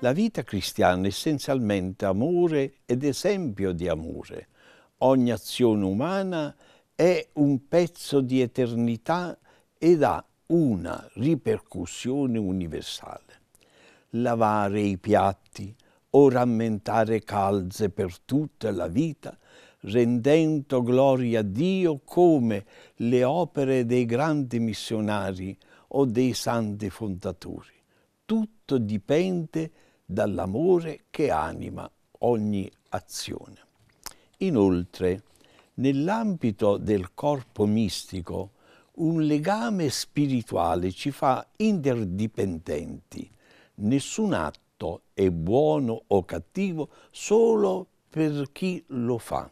La vita cristiana è essenzialmente amore ed esempio di amore. Ogni azione umana è un pezzo di eternità ed ha una ripercussione universale. Lavare i piatti o rammentare calze per tutta la vita rendendo gloria a Dio come le opere dei grandi missionari o dei santi fondatori. Tutto dipende dall'amore che anima ogni azione. Inoltre, nell'ambito del corpo mistico, un legame spirituale ci fa interdipendenti. Nessun atto è buono o cattivo solo per chi lo fa.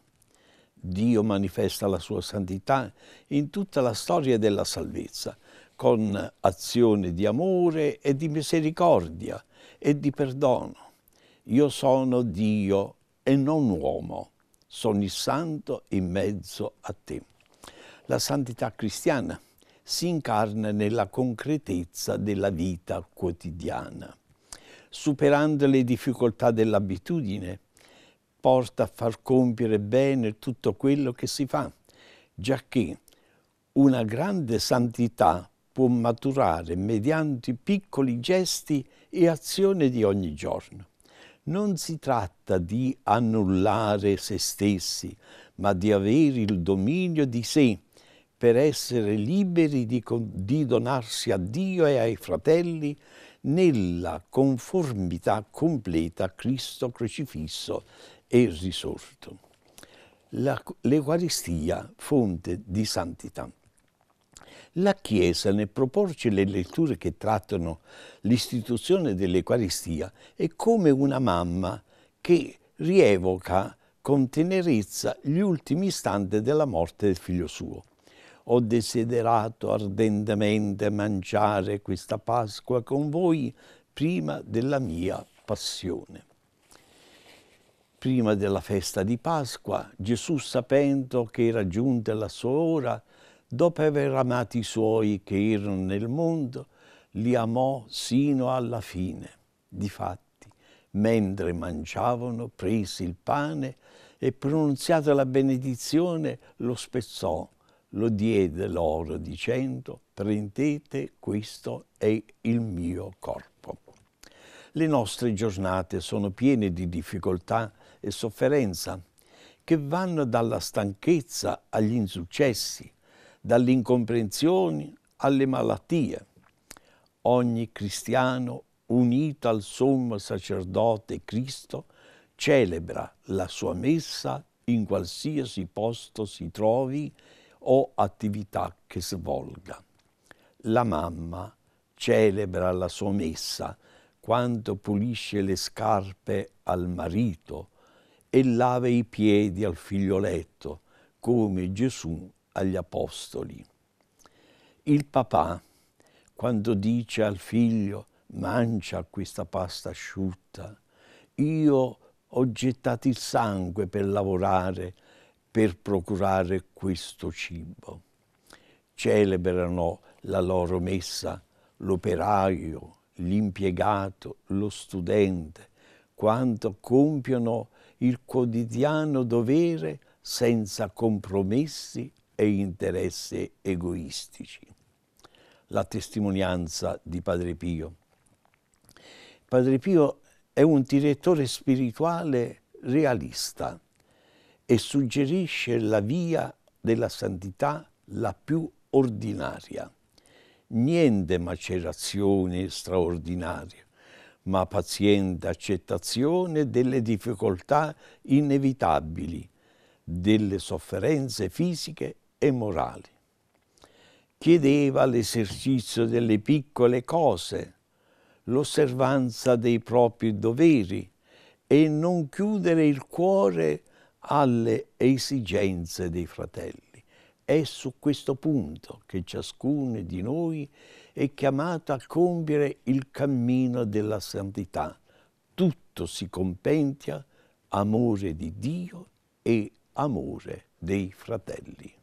Dio manifesta la sua santità in tutta la storia della salvezza, con azioni di amore e di misericordia e di perdono. Io sono Dio e non uomo, sono il santo in mezzo a te. La santità cristiana si incarna nella concretezza della vita quotidiana, superando le difficoltà dell'abitudine, porta a far compiere bene tutto quello che si fa, giacché una grande santità può maturare mediante piccoli gesti e azioni di ogni giorno. Non si tratta di annullare se stessi, ma di avere il dominio di sé per essere liberi di, di donarsi a Dio e ai fratelli nella conformità completa a Cristo crocifisso e risorto. L'Eucaristia, fonte di santità. La Chiesa, nel proporci le letture che trattano l'istituzione dell'Eucaristia, è come una mamma che rievoca con tenerezza gli ultimi istanti della morte del figlio suo. Ho desiderato ardentemente mangiare questa Pasqua con voi prima della mia passione prima della festa di Pasqua, Gesù sapendo che era giunta la sua ora, dopo aver amati i suoi che erano nel mondo, li amò sino alla fine. Difatti, mentre mangiavano, prese il pane e pronunziata la benedizione lo spezzò, lo diede loro dicendo, prendete questo è il mio corpo. Le nostre giornate sono piene di difficoltà e sofferenza che vanno dalla stanchezza agli insuccessi, dalle incomprensioni alle malattie. Ogni cristiano unito al sommo sacerdote Cristo celebra la sua messa in qualsiasi posto si trovi o attività che svolga. La mamma celebra la sua messa quanto pulisce le scarpe al marito e lava i piedi al figlioletto, come Gesù agli apostoli. Il papà, quando dice al figlio mangia questa pasta asciutta, io ho gettato il sangue per lavorare, per procurare questo cibo. Celebrano la loro messa l'operaio, l'impiegato, lo studente, quanto compiono il quotidiano dovere senza compromessi e interessi egoistici. La testimonianza di Padre Pio. Padre Pio è un direttore spirituale realista e suggerisce la via della santità la più ordinaria niente macerazione straordinaria, ma paziente accettazione delle difficoltà inevitabili, delle sofferenze fisiche e morali. Chiedeva l'esercizio delle piccole cose, l'osservanza dei propri doveri e non chiudere il cuore alle esigenze dei fratelli. È su questo punto che ciascuno di noi è chiamato a compiere il cammino della santità. Tutto si compentia, amore di Dio e amore dei fratelli.